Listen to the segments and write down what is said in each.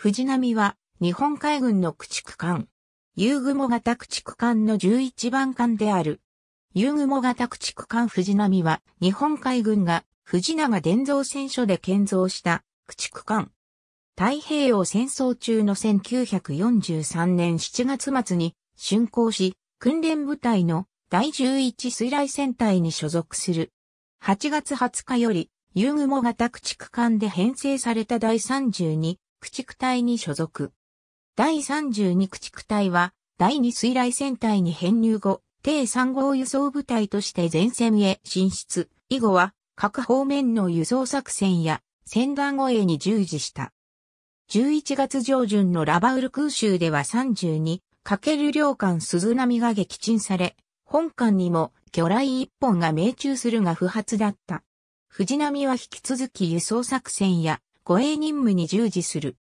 藤波は日本海軍の駆逐艦。遊雲型駆逐艦の11番艦である。遊雲型駆逐艦藤波は日本海軍が藤永伝造戦所で建造した駆逐艦。太平洋戦争中の1943年7月末に竣工し、訓練部隊の第11水雷戦隊に所属する。8月20日より、遊雲型駆逐艦で編成された第32駆逐隊に所属。第32駆逐隊は、第2水雷戦隊に編入後、第3号輸送部隊として前線へ進出。以後は、各方面の輸送作戦や、戦団護衛に従事した。11月上旬のラバウル空襲では32、かける両艦鈴波が撃沈され、本艦にも魚雷一本が命中するが不発だった。藤波は引き続き輸送作戦や護衛任務に従事する。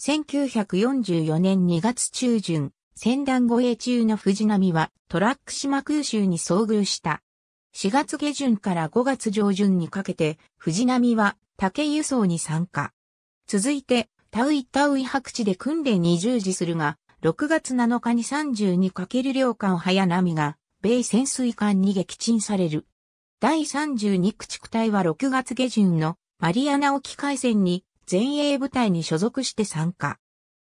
1944年2月中旬、戦団護衛中の藤波はトラック島空襲に遭遇した。4月下旬から5月上旬にかけて、藤波は竹輸送に参加。続いて、タウイタウイ白地で訓練に従事するが、6月7日に 32× 両艦早波が、米潜水艦に撃沈される。第32駆逐隊は6月下旬のマリアナ沖海戦に前衛部隊に所属して参加。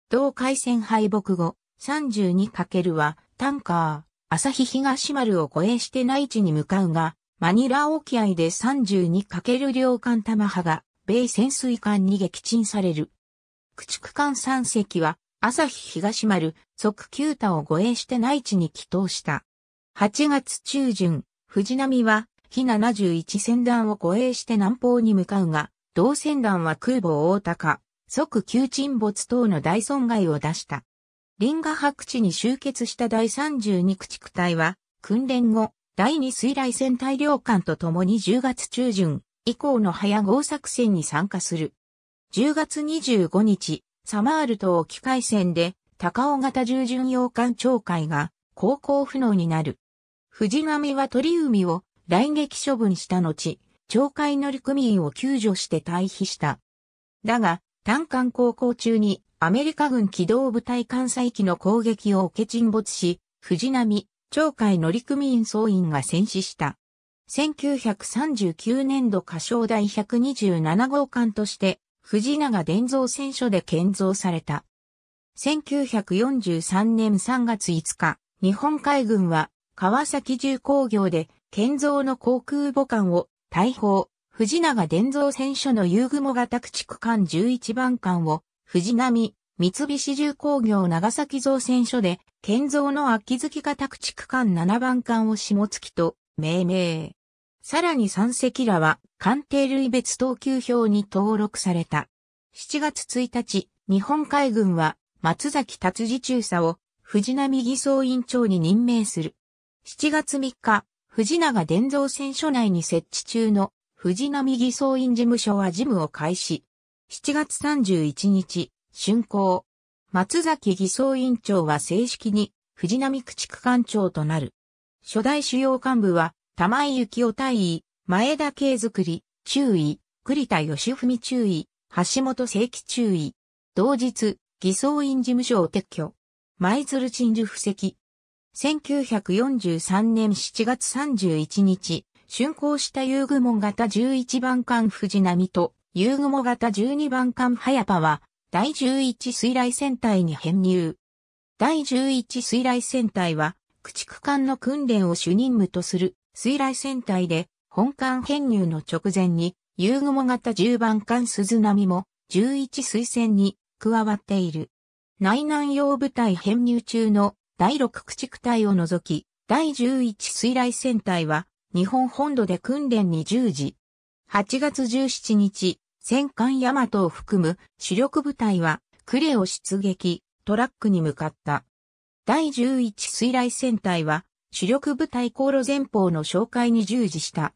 同海戦敗北後、32× は、タンカー、朝日東丸を護衛して内地に向かうが、マニラ沖合で 32× 両艦玉派が、米潜水艦に撃沈される。駆逐艦3隻は、朝日東丸、即九太を護衛して内地に帰投した。8月中旬、藤波は、日71船団を護衛して南方に向かうが、同船団は空母大高、即急沈没等の大損害を出した。リンガ白地に集結した第32駆逐隊は、訓練後、第2水雷戦隊領艦と共に10月中旬以降の早号作戦に参加する。10月25日、サマール島機海戦で、高尾型従巡洋艦長会が航行不能になる。藤波は鳥海を来撃処分した後、町会乗組員を救助して退避した。だが、単艦航行中にアメリカ軍機動部隊艦載機の攻撃を受け沈没し、藤波、町会乗組員総員が戦死した。1939年度歌唱第127号艦として、藤永伝造戦所で建造された。1943年3月5日、日本海軍は川崎重工業で建造の航空母艦を大砲、藤永伝蔵戦所の遊雲型駆逐艦11番艦を、藤波、三菱重工業長崎造船所で、建造の秋月型駆逐艦7番艦を下月と命名。さらに三隻らは、艦艇類別等級表に登録された。7月1日、日本海軍は、松崎達治中佐を、藤波偽装委員長に任命する。7月3日、藤永伝蔵選所内に設置中の藤波偽装院事務所は事務を開始。7月31日、竣工。松崎偽装院長は正式に藤波駆逐艦長となる。初代主要幹部は玉井幸雄大尉、前田慶作り、注意、栗田義文注意、橋本正規注意。同日、偽装院事務所を撤去。舞鶴鎮守布石、1943年7月31日、竣工した遊具門型11番艦藤波と遊具門型12番艦早場は第11水雷戦隊に編入。第11水雷戦隊は駆逐艦の訓練を主任務とする水雷戦隊で本艦編入の直前に遊具門型10番艦鈴波も11水戦に加わっている。内南洋部隊編入中の第6駆逐隊を除き、第11水雷戦隊は、日本本土で訓練に従事。8月17日、戦艦ヤマトを含む主力部隊は、呉を出撃、トラックに向かった。第11水雷戦隊は、主力部隊航路前方の紹介に従事した。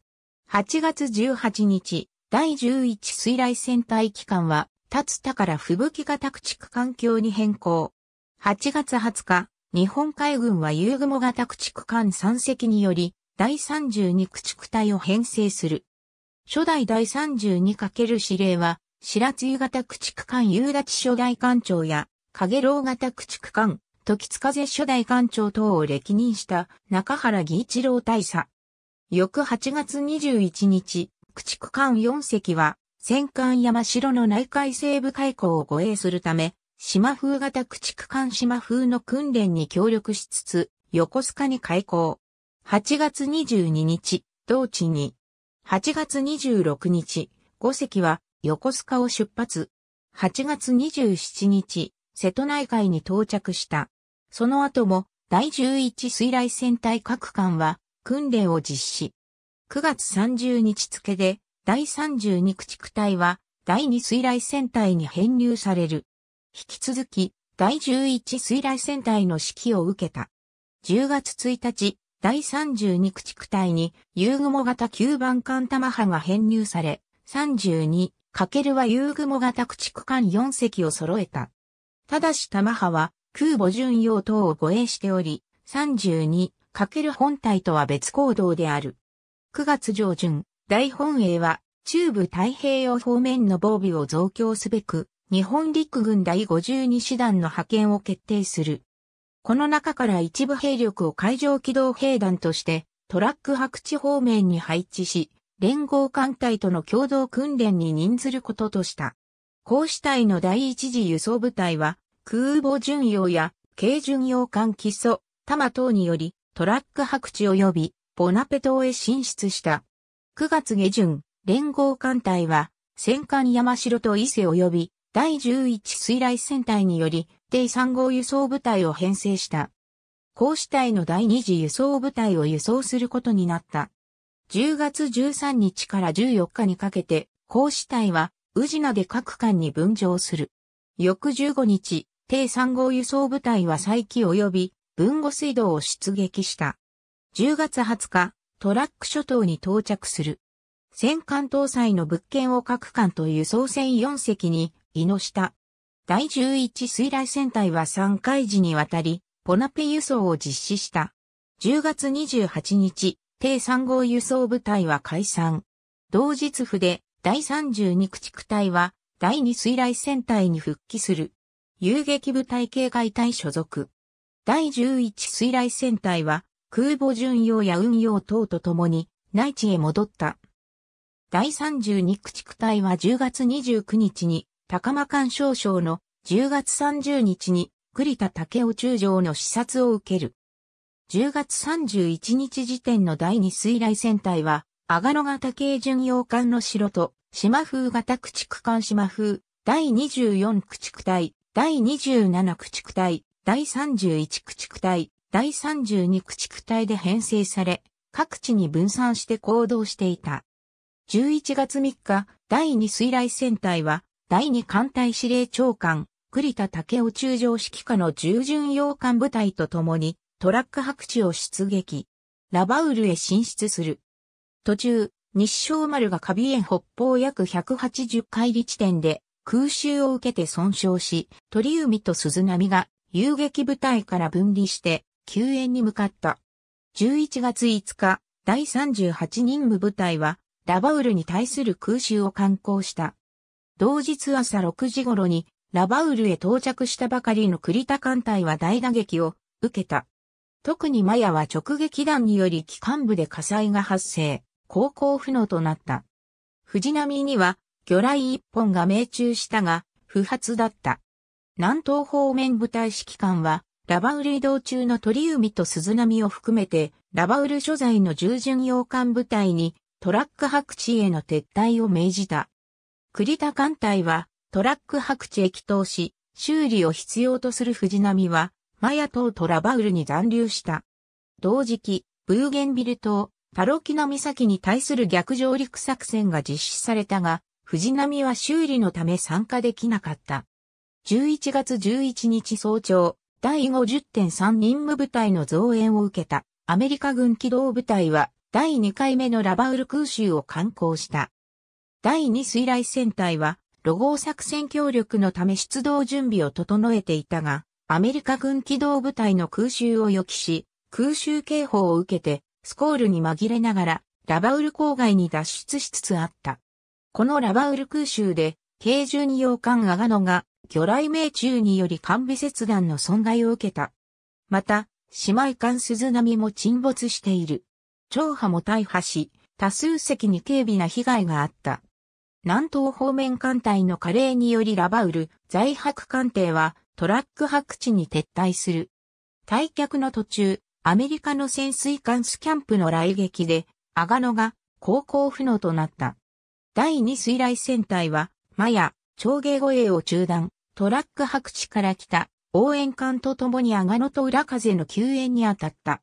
8月18日、第11水雷戦隊機関は、立田から吹雪型駆逐環境に変更。8月20日、日本海軍は遊雲型駆逐艦3隻により、第32駆逐隊を編成する。初代第 32× 司令は、白露型駆逐艦夕立初代艦長や、影楼型駆逐艦、時津風初代艦長等を歴任した中原義一郎大佐。翌8月21日、駆逐艦4隻は、戦艦山城の内海西部海溝を護衛するため、島風型駆逐艦島風の訓練に協力しつつ、横須賀に開港。8月22日、同地に。8月26日、五隻は横須賀を出発。8月27日、瀬戸内海に到着した。その後も、第11水雷戦隊各艦は訓練を実施。9月30日付で、第32駆逐隊は、第2水雷戦隊に編入される。引き続き、第11水雷戦隊の指揮を受けた。10月1日、第32駆逐隊に、ユーグモ型9番艦玉波が編入され、32、×はユーグモ型駆逐艦4隻を揃えた。ただし玉波は、空母巡洋等を護衛しており、32、×本体とは別行動である。9月上旬、大本営は、中部太平洋方面の防備を増強すべく、日本陸軍第52師団の派遣を決定する。この中から一部兵力を海上機動兵団としてトラック白地方面に配置し、連合艦隊との共同訓練に任ずることとした。した隊の第一次輸送部隊は空母巡洋や軽巡洋艦基礎、玉等によりトラック白地及びボナペ島へ進出した。9月下旬、連合艦隊は戦艦山城と伊勢及び第11水雷戦隊により、第3号輸送部隊を編成した。甲子隊の第2次輸送部隊を輸送することになった。10月13日から14日にかけて、甲子隊は、宇品で各艦に分譲する。翌15日、第3号輸送部隊は再起及び、文後水道を出撃した。10月20日、トラック諸島に到着する。戦艦搭載の物件を各艦と輸送船4隻にノシ下。第11水雷戦隊は3回時にわたり、ポナペ輸送を実施した。10月28日、定3号輸送部隊は解散。同日府で第32駆逐隊は第2水雷戦隊に復帰する。遊撃部隊警戒隊所属。第11水雷戦隊は空母巡洋や運用等とともに内地へ戻った。第32駆逐隊は10月29日に高間干渉省の10月30日に栗田武雄中将の視察を受ける。10月31日時点の第二水雷戦隊は、阿賀野型軽巡洋艦の城と、島風型駆逐艦島風、第24駆逐隊、第27駆逐隊、第31駆逐隊、第32駆逐隊で編成され、各地に分散して行動していた。11月3日、第2水雷戦隊は、第2艦隊司令長官、栗田武雄中将指揮下の従順洋艦部隊と共に、トラック白地を出撃。ラバウルへ進出する。途中、日照丸がカビ園北方約180海里地点で空襲を受けて損傷し、鳥海と鈴波が遊撃部隊から分離して救援に向かった。11月5日、第38任務部隊はラバウルに対する空襲を敢行した。同日朝6時頃にラバウルへ到着したばかりの栗田艦隊は大打撃を受けた。特にマヤは直撃弾により機関部で火災が発生、航行不能となった。藤波には魚雷一本が命中したが、不発だった。南東方面部隊指揮官は、ラバウル移動中の鳥海と鈴波を含めて、ラバウル所在の従順洋艦部隊にトラック白地への撤退を命じた。栗田艦隊はトラック白地駅頭し、修理を必要とする藤波は、マヤ島トラバウルに残留した。同時期、ブーゲンビル島、タロキナ岬に対する逆上陸作戦が実施されたが、藤波は修理のため参加できなかった。11月11日早朝、第50.3任務部隊の増援を受けたアメリカ軍機動部隊は第2回目のラバウル空襲を観光した。第2水雷戦隊は、ロゴ作戦協力のため出動準備を整えていたが、アメリカ軍機動部隊の空襲を予期し、空襲警報を受けて、スコールに紛れながら、ラバウル郊外に脱出しつつあった。このラバウル空襲で、軽12洋艦アガノが、魚雷命中により完備切断の損害を受けた。また、姉妹艦鈴波も沈没している。長波も大破し、多数隻に軽微な被害があった。南東方面艦隊の加齢によりラバウル、在泊艦艇はトラック泊地に撤退する。退却の途中、アメリカの潜水艦スキャンプの来撃で、アガノが航行不能となった。第二水雷戦隊は、マヤ、長芸護衛を中断、トラック白地から来た応援艦と共にアガノと裏風の救援に当たった。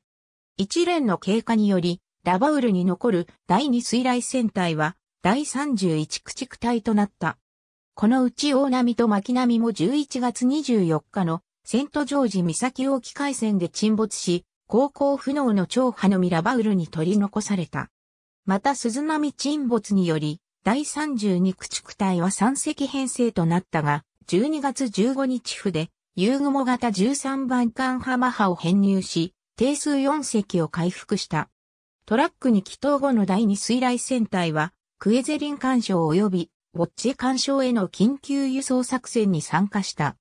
一連の経過により、ラバウルに残る第二水雷戦隊は、第31駆逐隊となった。このうち大波と巻波も11月24日のセントジョージ岬沖海戦で沈没し、航行不能の超波のミラバウルに取り残された。また鈴波沈没により、第32駆逐隊は3隻編成となったが、12月15日府で、遊雲モ型13番艦浜波を編入し、定数4隻を回復した。トラックに帰動後の第2水雷戦隊は、クエゼリン干渉及びウォッチ干渉への緊急輸送作戦に参加した。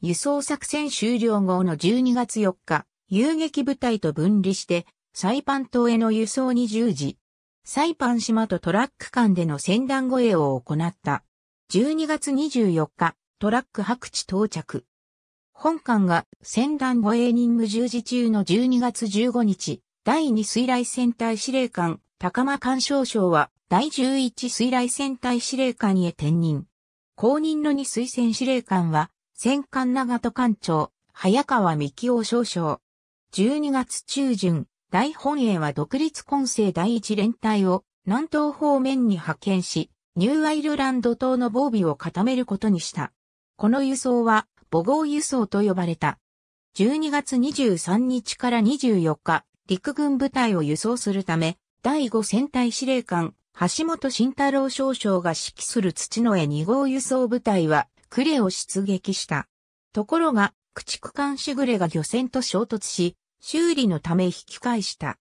輸送作戦終了後の12月4日、遊撃部隊と分離して、サイパン島への輸送に従事。サイパン島とトラック間での船団護衛を行った。12月24日、トラック白地到着。本艦が船団護衛任務従事中の12月15日、第2水雷戦隊司令官、高間干渉省は、第11水雷戦隊司令官へ転任。後任の2水戦司令官は、戦艦長戸艦長、早川幹雄少将。12月中旬、大本営は独立混成第一連隊を南東方面に派遣し、ニューアイルランド島の防備を固めることにした。この輸送は母号輸送と呼ばれた。12月23日から24日、陸軍部隊を輸送するため、第5戦隊司令官、橋本慎太郎少将が指揮する土の絵2号輸送部隊は、呉を出撃した。ところが、駆逐艦しぐれが漁船と衝突し、修理のため引き返した。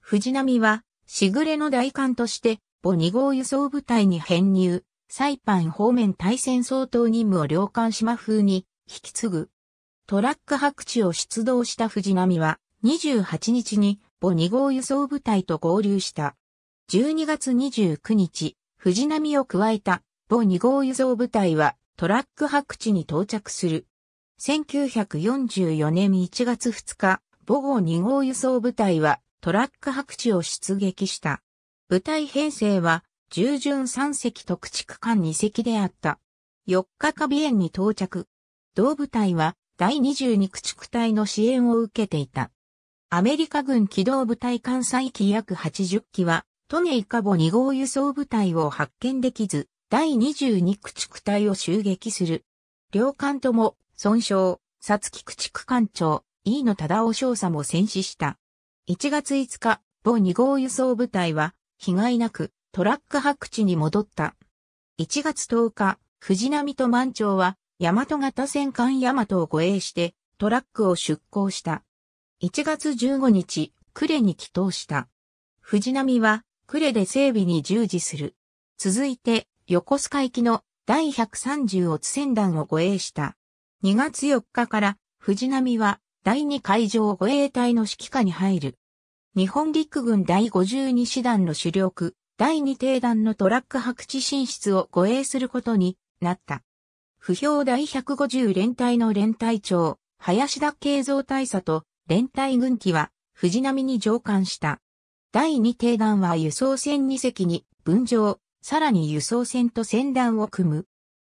藤波は、しぐれの大艦として、母2号輸送部隊に編入、サイパン方面対戦相当任務を領艦島風に引き継ぐ。トラック白地を出動した藤波は、28日に母2号輸送部隊と合流した。12月29日、藤波を加えた、母2号輸送部隊は、トラック白地に到着する。1944年1月2日、母号2号輸送部隊は、トラック白地を出撃した。部隊編成は、従順3隻と駆逐艦2隻であった。4日カビエンに到着。同部隊は、第22駆逐隊の支援を受けていた。アメリカ軍機動部隊艦載機約80機はトネイカボ2号輸送部隊を発見できず、第22駆逐隊を襲撃する。両艦とも、損傷、ツ木駆逐艦長、飯野忠夫少佐も戦死した。1月5日、母2号輸送部隊は、被害なく、トラック白地に戻った。1月10日、藤波と満潮は、大和型戦艦大和を護衛して、トラックを出港した。1月15日、呉に帰島した。藤波は、呉で整備に従事する。続いて、横須賀行きの第130ツ船団を護衛した。2月4日から藤波は第2海上護衛隊の指揮下に入る。日本陸軍第52師団の主力、第2艇団のトラック白地進出を護衛することになった。不評第150連隊の連隊長、林田慶三大佐と連隊軍機は藤波に上官した。第2艇団は輸送船2隻に分譲、さらに輸送船と船団を組む。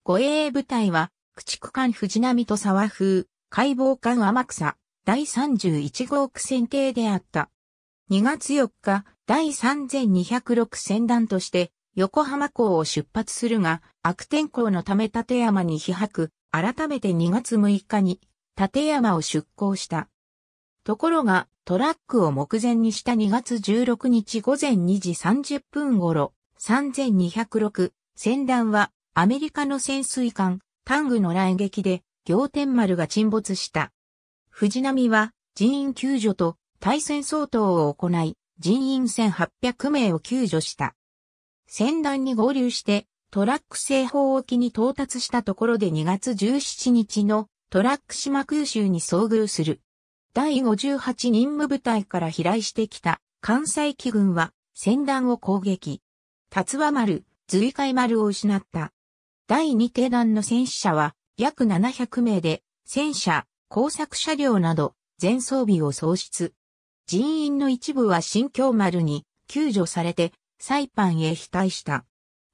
護衛部隊は、駆逐艦藤波と沢風、解剖艦天草、第31号区船艇であった。2月4日、第3206船団として、横浜港を出発するが、悪天候のため立山に被泊、改めて2月6日に、立山を出港した。ところが、トラックを目前にした2月16日午前2時30分頃、3206船団はアメリカの潜水艦タングの雷撃で仰天丸が沈没した。藤波は人員救助と対戦相当を行い、人員1800名を救助した。船団に合流してトラック製法沖に到達したところで2月17日のトラック島空襲に遭遇する。第58任務部隊から飛来してきた関西機軍は戦団を攻撃。達和丸、随海丸を失った。第2帝団の戦死者は約700名で、戦車、工作車両など全装備を喪失。人員の一部は新京丸に救助されてサイパンへ飛退した。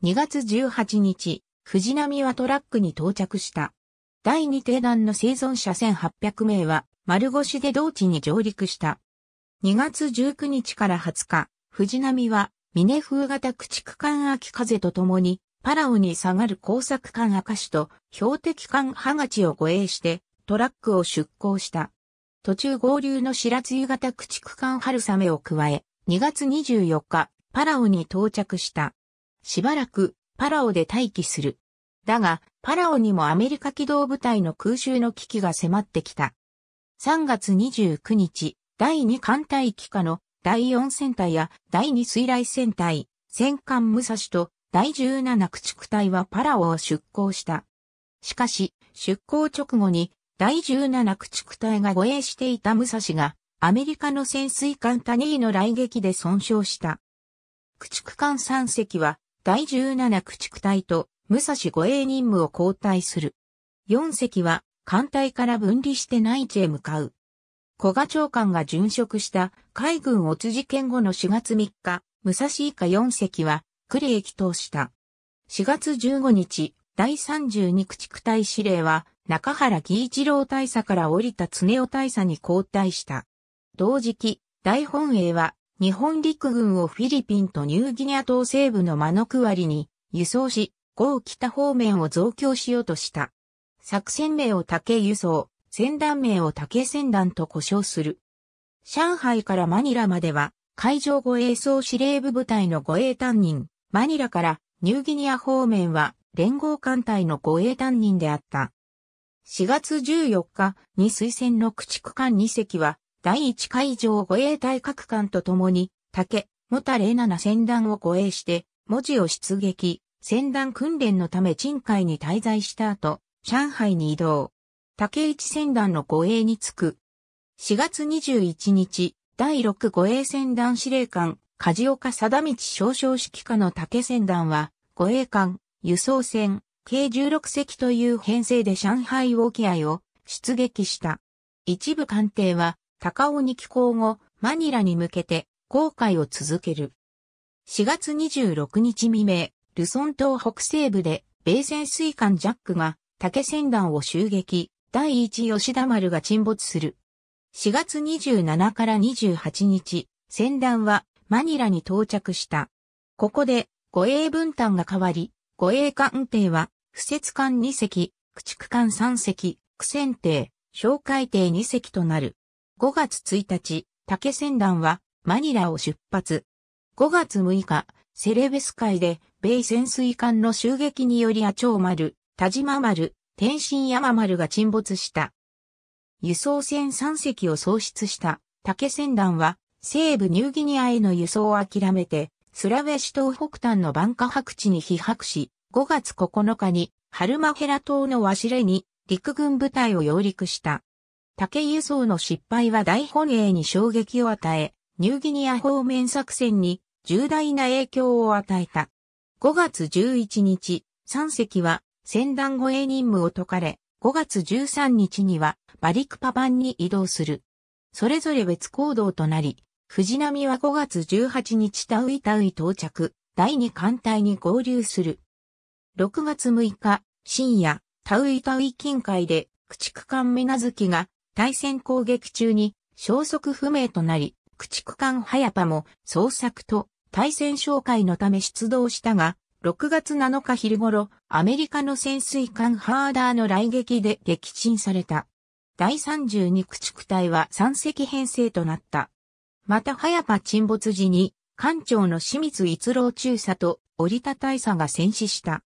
2月18日、藤波はトラックに到着した。第2帝団の生存者1800名は丸腰で同地に上陸した。2月19日から20日、藤波は、峰風型駆逐艦秋風と共に、パラオに下がる工作艦赤石と標的艦ハガチを護衛して、トラックを出港した。途中合流の白露型駆逐艦春雨を加え、2月24日、パラオに到着した。しばらく、パラオで待機する。だが、パラオにもアメリカ機動部隊の空襲の危機が迫ってきた。3月29日、第2艦隊機下の第4戦隊や第2水雷戦隊、戦艦武蔵と第17駆逐隊はパラオを出港した。しかし、出港直後に第17駆逐隊が護衛していた武蔵がアメリカの潜水艦タニーの来撃で損傷した。駆逐艦3隻は第17駆逐隊と武蔵護衛任務を交代する。4隻は艦隊から分離して内地へ向かう。古賀長官が殉職した海軍お辻件後の4月3日、武蔵以下4隻は、呉へ帰投した。4月15日、第32駆逐隊司令は、中原義一郎大佐から降りた常尾大佐に交代した。同時期、大本営は、日本陸軍をフィリピンとニューギニア島西部のマノクワリに輸送し、豪北方面を増強しようとした。作戦名を竹輸送、船団名を竹船団と呼称する。上海からマニラまでは、海上護衛総司令部部隊の護衛担任、マニラからニューギニア方面は連合艦隊の護衛担任であった。4月14日に推薦の駆逐艦2隻は、第1海上護衛隊各艦と共に、竹、モタレ7船団を護衛して、文字を出撃、船団訓練のため鎮海に滞在した後、上海に移動。竹市船団の護衛につく。4月21日、第6護衛船団司令官、梶岡貞道少将指揮下の竹船団は、護衛艦、輸送船、計16隻という編成で上海沖合を出撃した。一部艦艇は、高尾に寄港後、マニラに向けて、航海を続ける。4月26日未明、ルソン島北西部で、米潜水艦ジャックが、竹船団を襲撃、第一吉田丸が沈没する。4月27から28日、船団はマニラに到着した。ここで護衛分担が変わり、護衛艦艇は、不設艦2隻、駆逐艦3隻、苦戦艇、哨戒艇2隻となる。5月1日、竹船団はマニラを出発。5月6日、セレベス海で米潜水艦の襲撃によりアチョーマル、田島丸、天津山丸が沈没した。輸送船3隻を喪失した竹船団は西部ニューギニアへの輸送を諦めてスラウェシ島北端のバンカ白地に被迫し5月9日にハルマヘラ島のワシレに陸軍部隊を揚陸した。竹輸送の失敗は大本営に衝撃を与え、ニューギニア方面作戦に重大な影響を与えた。5月11日、3隻は戦団護衛任務を解かれ、5月13日にはバリクパ版に移動する。それぞれ別行動となり、藤波は5月18日タウイタウイ到着、第2艦隊に合流する。6月6日、深夜、タウイタウイ近海で、駆逐艦メナズキが、対戦攻撃中に、消息不明となり、駆逐艦ハヤパも、捜索と、対戦紹介のため出動したが、6月7日昼頃、アメリカの潜水艦ハーダーの来撃で撃沈された。第32駆逐隊は3隻編成となった。また早場沈没時に、艦長の清水一郎中佐と折田大佐が戦死した。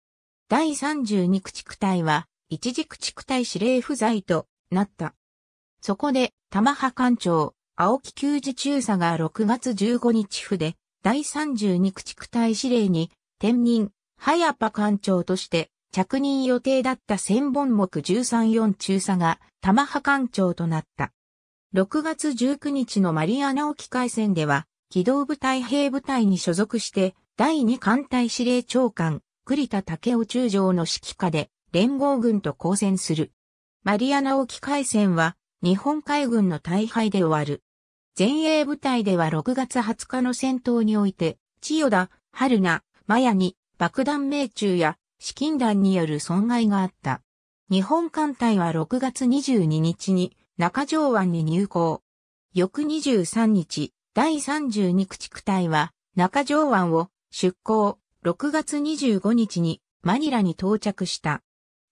第32駆逐隊は、一時駆逐隊司令不在となった。そこで、玉葉艦長、青木球児中佐が6月15日府で、第32駆逐隊司令に天人、早パ艦長として着任予定だった千本木十三四中佐が玉派艦長となった。6月19日のマリアナ沖海戦では、機動部隊兵部隊に所属して、第二艦隊司令長官、栗田武雄中将の指揮下で、連合軍と交戦する。マリアナ沖海戦は、日本海軍の大敗で終わる。前衛部隊では6月20日の戦闘において、千代田、春名、マヤに爆弾命中や資金弾による損害があった。日本艦隊は6月22日に中条湾に入港。翌23日、第32駆逐隊は中条湾を出港、6月25日にマニラに到着した。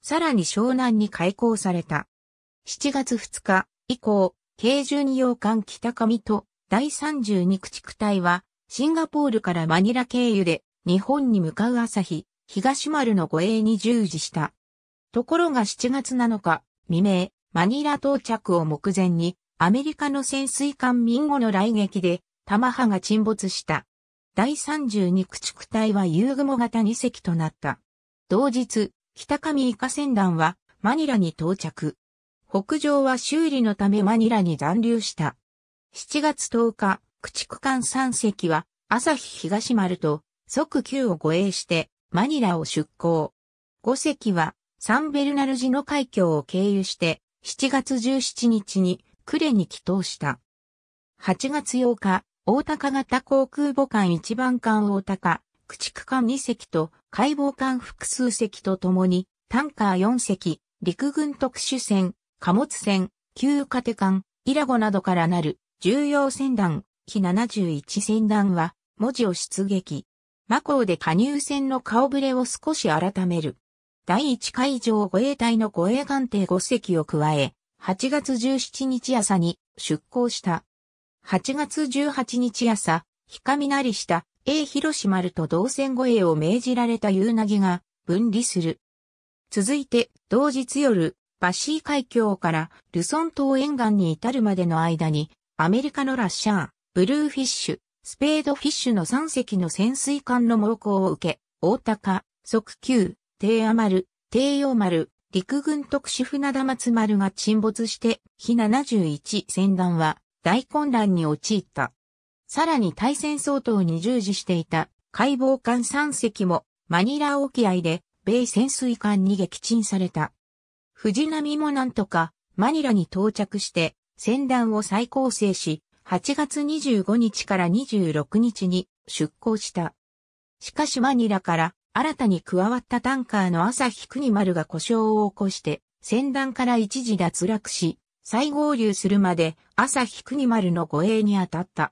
さらに湘南に開港された。7月2日以降、軽巡洋艦北上と第32駆逐隊はシンガポールからマニラ経由で日本に向かう朝日、東丸の護衛に従事した。ところが7月7日、未明、マニラ到着を目前に、アメリカの潜水艦ミンゴの来撃で、玉マが沈没した。第32駆逐隊は遊雲型2隻となった。同日、北上イカ船団はマニラに到着。北上は修理のためマニラに残留した。7月10日、駆逐艦3隻は朝日東丸と即旧を護衛して、マニラを出港。5隻は、サンベルナルジの海峡を経由して、7月17日に、クレに帰島した。8月8日、大高型航空母艦1番艦大高、駆逐艦2隻と、解剖艦複数隻とともに、タンカー4隻、陸軍特殊船、貨物船、旧カテ艦、イラゴなどからなる、重要船団、機71船団は、文字を出撃。マコーで加入船の顔ぶれを少し改める。第1海上護衛隊の護衛艦艇5隻を加え、8月17日朝に出港した。8月18日朝、ひかみなりした A 広島丸と同船護衛を命じられた夕凪が分離する。続いて、同日夜、バシー海峡からルソン島沿岸に至るまでの間に、アメリカのラッシャー、ブルーフィッシュ、スペードフィッシュの3隻の潜水艦の猛攻を受け、大高、即球、低ア丸、低洋丸、陸軍特殊船田松丸が沈没して、日71船団は大混乱に陥った。さらに対戦相当に従事していた海防艦3隻もマニラ沖合で米潜水艦に撃沈された。藤波もなんとかマニラに到着して船団を再構成し、8月25日から26日に出港した。しかしマニラから新たに加わったタンカーの朝日国丸が故障を起こして、船団から一時脱落し、再合流するまで朝日国丸の護衛に当たった。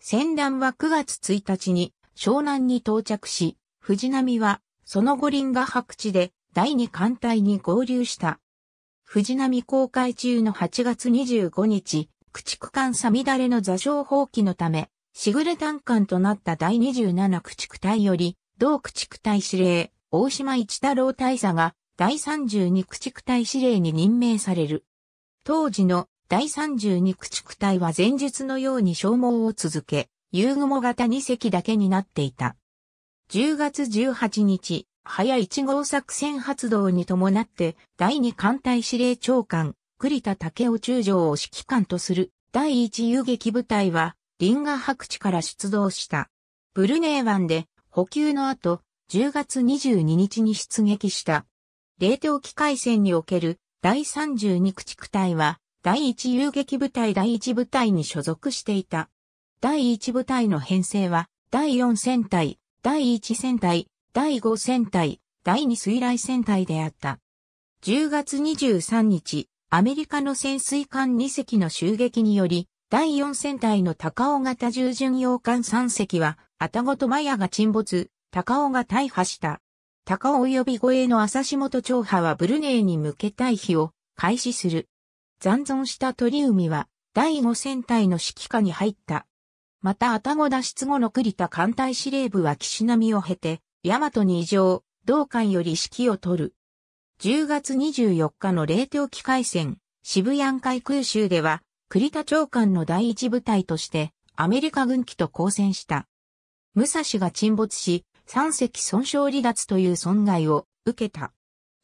船団は9月1日に湘南に到着し、藤波はその五輪が白地で第二艦隊に合流した。藤波公開中の8月25日、駆逐艦さみだれの座礁放棄のため、しぐれ単艦となった第27駆逐隊より、同駆逐隊司令、大島一太郎大佐が、第32駆逐隊司令に任命される。当時の第32駆逐隊は前述のように消耗を続け、遊雲型2隻だけになっていた。10月18日、早1号作戦発動に伴って、第2艦隊司令長官、栗田武雄中将を指揮官とする第一遊撃部隊は、リンガ白地から出動した。ブルネー湾で補給の後、10月22日に出撃した。冷凍機械戦における第32駆逐隊は、第一遊撃部隊第一部隊に所属していた。第一部隊の編成は、第4戦隊、第1戦隊、第5戦隊、第2水雷戦隊であった。10月23日、アメリカの潜水艦2隻の襲撃により、第4戦隊の高尾型従巡洋艦3隻は、アタゴとマヤが沈没、高尾が大破した。高尾及び護衛の朝下長派はブルネイに向け退避を開始する。残存した鳥海は、第5戦隊の指揮下に入った。また、アタゴ脱出後の栗田艦隊司令部は岸波を経て、大和に異常、同艦より指揮を取る。10月24日の冷凍機海戦、渋谷海空襲では、栗田長官の第一部隊として、アメリカ軍機と交戦した。武蔵が沈没し、三隻損傷離脱という損害を受けた。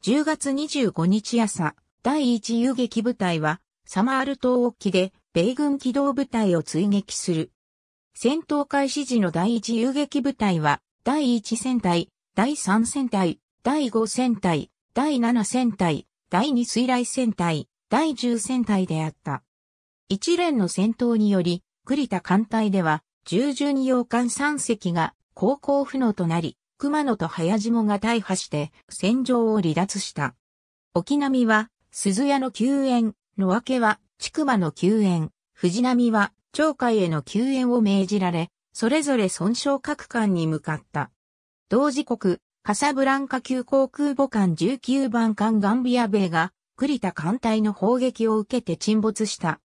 10月25日朝、第一遊撃部隊は、サマール島沖で、米軍機動部隊を追撃する。戦闘開始時の第一遊撃部隊は、第一戦隊、第三戦隊、第五戦隊、第7戦隊、第2水雷戦隊、第10戦隊であった。一連の戦闘により、栗田艦隊では、従順洋艦3隻が航行不能となり、熊野と早島が大破して戦場を離脱した。沖波は、鈴屋の救援、野明けは、筑馬の救援、藤波は、町会への救援を命じられ、それぞれ損傷各艦に向かった。同時刻、カサブランカ級航空母艦19番艦ガンビア米が、栗田艦隊の砲撃を受けて沈没した。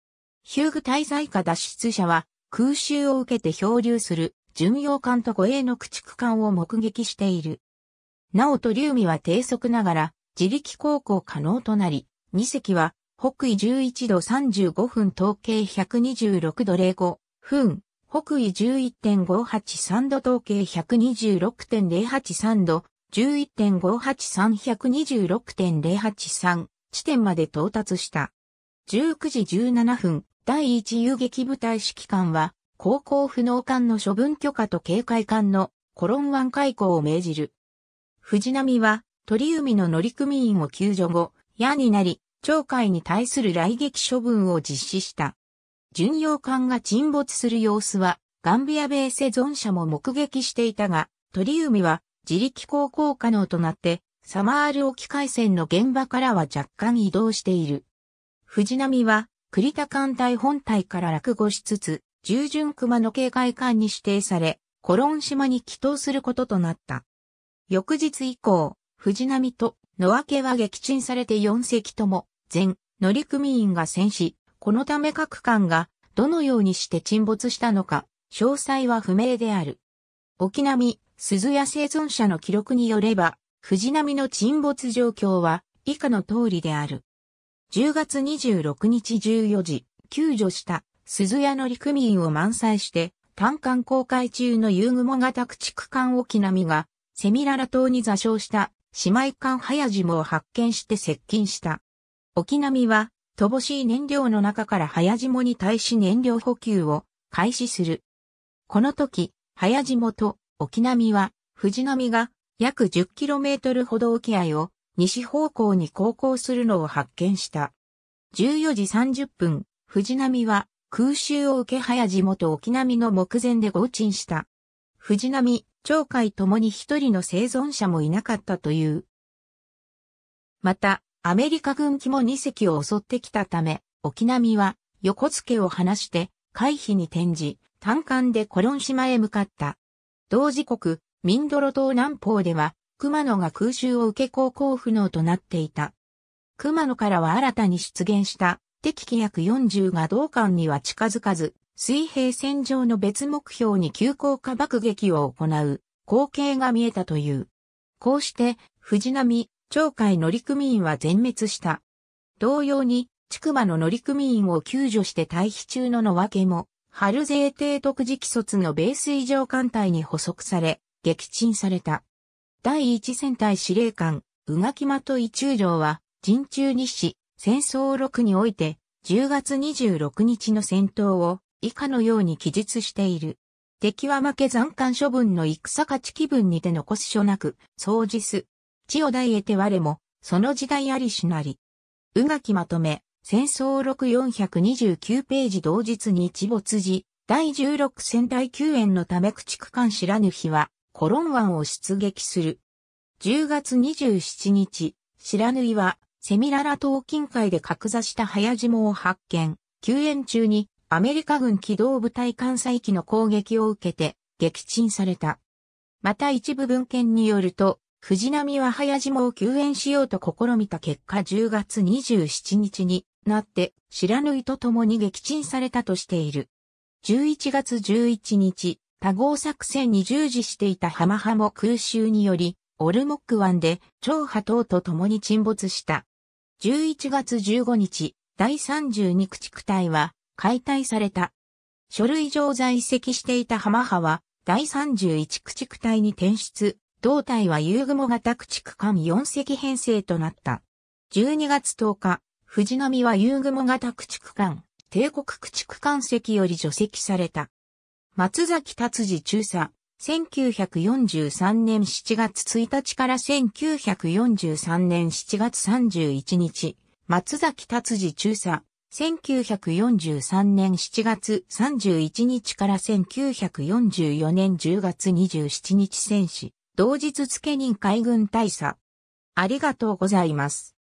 ヒューグ滞在下脱出者は、空襲を受けて漂流する巡洋艦と護衛の駆逐艦を目撃している。なおと竜ミは低速ながら自力航行可能となり、2隻は北緯11度35分統計126度05分、北緯11.583度統計126.083度、11.583-126.083地点まで到達した。19時17分、第1遊撃部隊指揮官は、航行不能艦の処分許可と警戒艦のコロン湾開港を命じる。藤波は、鳥海の乗組員を救助後、矢になり、町会に対する来撃処分を実施した。巡洋艦が沈没する様子は、ガンビア米生存者も目撃していたが、鳥海は自力航行可能となって、サマール沖海戦の現場からは若干移動している。藤波は、栗田艦隊本体から落語しつつ、従順熊の警戒艦に指定され、コロン島に帰島することとなった。翌日以降、藤波と野分けは撃沈されて4隻とも、全乗組員が戦死。このため各艦がどのようにして沈没したのか、詳細は不明である。沖波、鈴屋生存者の記録によれば、藤波の沈没状況は以下の通りである。10月26日14時、救助した鈴屋の陸民を満載して、単艦航海中の遊雲型駆逐艦沖波が、セミララ島に座礁した姉妹艦早島を発見して接近した。沖波は乏しい燃料の中から早島に対し燃料補給を開始する。この時、早島と沖波は、藤波が約 10km ほど沖合を西方向に航行するのを発見した。14時30分、藤波は空襲を受け早島と沖波の目前で合沈した。藤波、鳥海ともに一人の生存者もいなかったという。また、アメリカ軍機も2隻を襲ってきたため、沖波は横付けを離して回避に転じ、単艦でコロン島へ向かった。同時刻、ミンドロ島南方では、熊野が空襲を受け航行不能となっていた。熊野からは新たに出現した敵機約40が同艦には近づかず、水平線上の別目標に急降下爆撃を行う光景が見えたという。こうして、藤波、町会乗組員は全滅した。同様に、筑馬の乗組員を救助して退避中ののわけも、春税帝特次機卒の米水上艦隊に捕捉され、撃沈された。第一戦隊司令官、宇垣的伊中将は、陣中日誌、戦争録において、10月26日の戦闘を、以下のように記述している。敵は負け残艦処分の戦勝ち気分にて残す所なく、掃除す。地を大得て我も、その時代ありしなり。うがきまとめ、戦争6 429ページ同日に一没時、第16戦隊救援のため駆逐艦知らぬ日は、コロン湾を出撃する。10月27日、知らぬ日は、セミララ島近海で格座した早島を発見。救援中に、アメリカ軍機動部隊艦載機の攻撃を受けて、撃沈された。また一部文献によると、藤波は早島を救援しようと試みた結果10月27日になって白縫と共に撃沈されたとしている。11月11日、多号作戦に従事していた浜派も空襲により、オルモック湾で超波等と共に沈没した。11月15日、第32駆逐隊は解体された。書類上在籍していた浜派は第31駆逐隊に転出、胴体は夕雲型駆逐艦4隻編成となった。12月10日、藤波は夕雲型駆逐艦、帝国駆逐艦席より除籍された。松崎達治中佐、1943年7月1日から1943年7月31日、松崎達治中佐、1943年7月31日から1944年10月27日戦死。同日付任海軍大佐。ありがとうございます。